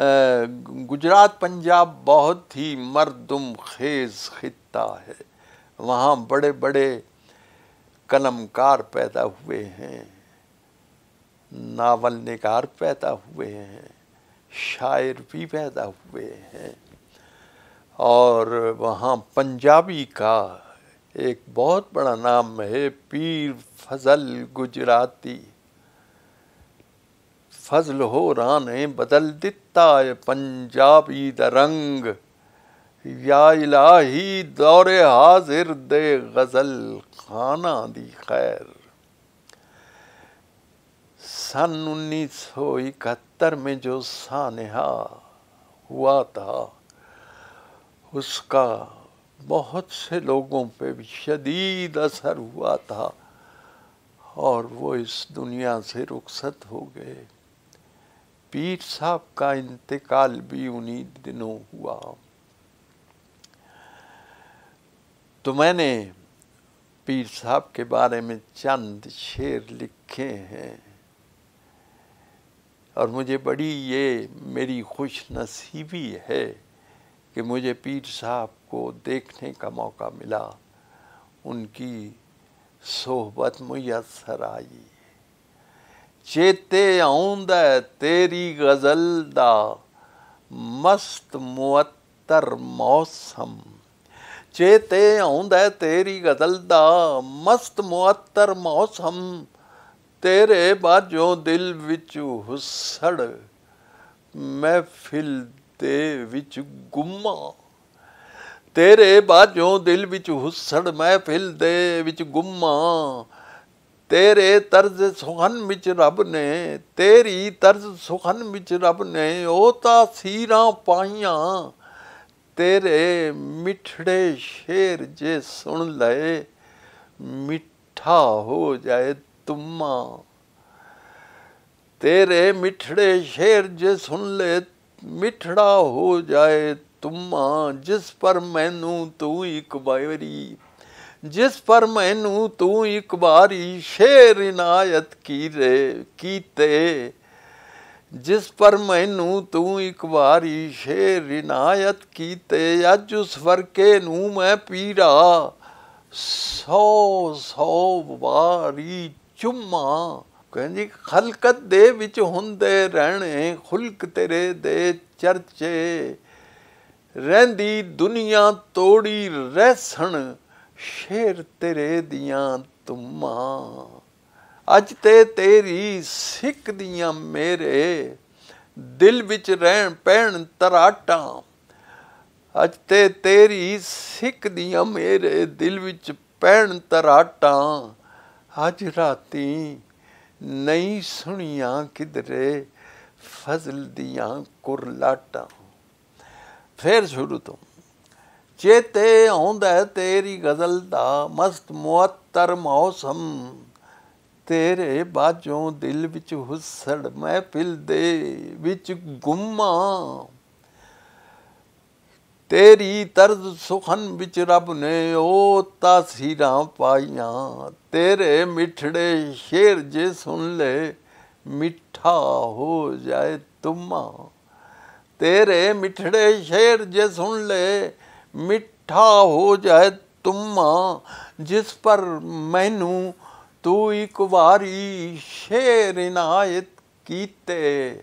गुजरात पंजाब बहुत ही मरदम खेज खत्ता है वहाँ बड़े बड़े कलमकार पैदा हुए हैं नावल निगार पैदा हुए हैं शायर भी पैदा हुए हैं और वहाँ पंजाबी का एक बहुत बड़ा नाम है पीर फजल गुजराती फजल हो राने बदल दिता है पंजाबी द रंग या इलाही दौरे हाजिर दे गजल खाना दी खैर सन उन्नीस सौ इकहत्तर में जो सानहा हुआ था उसका बहुत से लोगों पे भी शदीद असर हुआ था और वो इस दुनिया से रुखसत हो गए पीर साहब का इंतकाल भी उन्हीं दिनों हुआ तो मैंने पीर साहब के बारे में चंद शेर लिखे हैं और मुझे बड़ी ये मेरी खुश नसीबी है कि मुझे पीर साहब को देखने का मौका मिला उनकी सोहबत मैसर आई ਚੇਤੇ ਆਉਂਦਾ ਤੇਰੀ ਗਜ਼ਲ ਦਾ ਮਸਤ ਮੁਅੱਤਰ ਮੌਸਮ ਚੇਤੇ ਆਉਂਦਾ ਤੇਰੀ ਗਜ਼ਲ ਦਾ ਮਸਤ ਮੁਅੱਤਰ ਮੌਸਮ ਤੇਰੇ ਬਾਝੋਂ ਦਿਲ ਵਿੱਚ ਹੁਸੜ ਮਹਿਫਿਲ ਤੇ ਵਿੱਚ ਗੁੰਮਾ ਤੇਰੇ ਬਾਝੋਂ ਦਿਲ ਵਿੱਚ ਹੁਸੜ ਮਹਿਫਿਲ ਦੇ ਵਿੱਚ ਗੁੰਮਾ ਤੇਰੇ ਤਰਜ਼ ਸੁਖਨ ਵਿੱਚ ਰੱਬ ਨੇ ਤੇਰੀ ਤਰਜ਼ ਸੁਖਨ ਵਿੱਚ ਰੱਬ ਨੇ ਉਹ ਤਾਂ ਸੀਰਾਂ ਪਾਈਆਂ ਤੇਰੇ ਮਿੱਠੜੇ ਸ਼ੇਰ ਜੇ ਸੁਣ ਲਏ ਮਿੱਠਾ ਹੋ ਜਾਏ ਤੁਮਾ ਤੇਰੇ ਮਿੱਠੜੇ ਸ਼ੇਰ ਜੇ ਸੁਣ ਲੇ ਮਿੱਠੜਾ ਹੋ ਜਾਏ ਤੁਮਾ ਜਿਸ ਪਰ ਮੈਨੂੰ ਤੂੰ ਇੱਕ ਵਾਰੀ ਜਿਸ ਪਰ ਮੈਨੂੰ ਤੂੰ ਇੱਕ ਵਾਰੀ ਸ਼ੇਰ ਇਨਾਇਤ ਕੀ ਕੀਤੇ ਜਿਸ ਪਰ ਮੈਨੂੰ ਤੂੰ ਇੱਕ ਵਾਰੀ ਸ਼ੇਰ ਇਨਾਇਤ ਕੀਤੇ ਅੱਜ ਉਸ ਵਰਕੇ ਨੂੰ ਮੈਂ ਪੀੜਾ ਸੋ ਸੋ ਵਾਰੀ ਚੁੰਮਾ ਕਹਿੰਦੀ ਖਲਕਤ ਦੇ ਵਿੱਚ ਹੁੰਦੇ ਰਹਿਣੇ ਖੁਲਕ ਤੇਰੇ ਦੇ ਚਰਚੇ ਰਹਿੰਦੀ ਦੁਨੀਆ ਤੋੜੀ ਰਹਿਸਣ ਸ਼ੇਰ ਤੇਰੇ ਦੀਆਂ ਤੁਮਾਂ ਅੱਜ ਤੇ ਤੇਰੀ ਸਿੱਖ ਦੀਆਂ ਮੇਰੇ ਦਿਲ ਵਿੱਚ ਰਹਿਣ ਪੈਣ ਤਰਾਟਾਂ ਅੱਜ ਤੇ ਤੇਰੀ ਸਿੱਖ ਦੀਆਂ ਮੇਰੇ ਦਿਲ ਵਿੱਚ ਪੈਣ ਤਰਾਟਾਂ ਅੱਜ ਰਾਤੀ ਨਹੀਂ ਸੁਣੀਆਂ ਕਿਧਰੇ ਫਜ਼ਲ ਦੀਆਂ ਕੁਰਲਾਟਾਂ ਫੇਰ ਸ਼ੁਰੂ ਤੋਂ ਚੇਤੇ ਆਉਂਦਾ ਤੇਰੀ ਗਜ਼ਲ ਦਾ ਮਸਤ ਮੁਅੱਤਰ ਮੌਸਮ ਤੇਰੇ ਬਾਝੋਂ ਦਿਲ ਵਿੱਚ ਹੁਸੜ ਮਹਿਫਿਲ ਦੇ ਵਿੱਚ ਗੁੰਮਾ ਤੇਰੀ ਤਰਜ਼ ਸੁਖਨ ਵਿੱਚ ਰੱਬ ਨੇ ਉਹ ਤਾਸੀਰਾਂ ਪਾਈਆਂ ਤੇਰੇ ਮਿੱਠੜੇ ਸ਼ੇਰ ਜੇ ਸੁਣ ਲੈ ਮਿੱਠਾ ਹੋ ਜਾਏ ਤੁਮਾ ਤੇਰੇ ਮਿੱਠੜੇ ਸ਼ੇਰ ਜੇ ਸੁਣ ਲੈ ਮਿੱਠਾ ਹੋ ਜਾਏ ਤੁਮਾ ਜਿਸ ਪਰ ਮੈਨੂੰ ਤੂੰ ਇੱਕ ਵਾਰੀ ਸ਼ੇਰ ਇਨਾਇਤ ਕੀਤੇ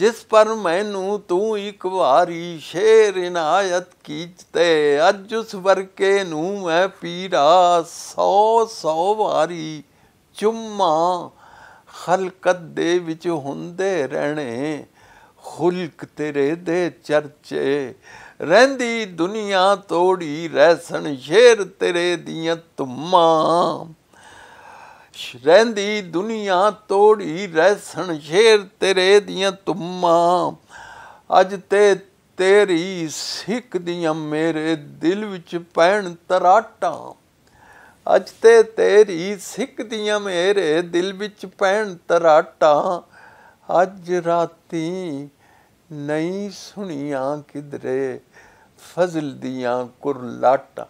ਜਿਸ ਪਰ ਮੈਨੂੰ ਤੂੰ ਇੱਕ ਵਾਰੀ ਸ਼ੇਰ ਇਨਾਇਤ ਕੀਤੇ ਅੱਜ ਉਸ ਵਰਕੇ ਨੂੰ ਮੈਂ ਪੀੜਾ ਸੌ ਸੌ ਵਾਰੀ ਚੁੰਮਾ ਖਲਕਤ ਦੇ ਵਿੱਚ ਹੁੰਦੇ ਰਹਿਣੇ ਖੁਲਕ ਤੇਰੇ ਦੇ ਚਰਚੇ ਰਹਿੰਦੀ ਦੁਨੀਆ ਤੋੜੀ ਰਹਿਸਣ ਸ਼ੇਰ ਤੇਰੇ ਦੀਆਂ ਤੁਮਾਂ ਰਹਿੰਦੀ ਦੁਨੀਆ ਤੋੜੀ ਰਹਿਸਣ ਸ਼ੇਰ ਤੇਰੇ ਦੀਆਂ ਤੁਮਾਂ ਅੱਜ ਤੇ ਤੇਰੀ ਸਿੱਖ ਦੀਆਂ ਮੇਰੇ ਦਿਲ ਵਿੱਚ ਪੈਣ ਤਰਾਟਾਂ ਅੱਜ ਤੇ ਤੇਰੀ ਸਿੱਖ ਦੀਆਂ ਮੇਰੇ ਦਿਲ ਵਿੱਚ ਪੈਣ ਤਰਾਟਾਂ ਅੱਜ ਰਾਤੀ ਨਹੀਂ ਸੁਣੀਆਂ ਕਿਧਰੇ ਫਜ਼ਲ ਦੀਆਂ ਕੁਰਲਾਟਾਂ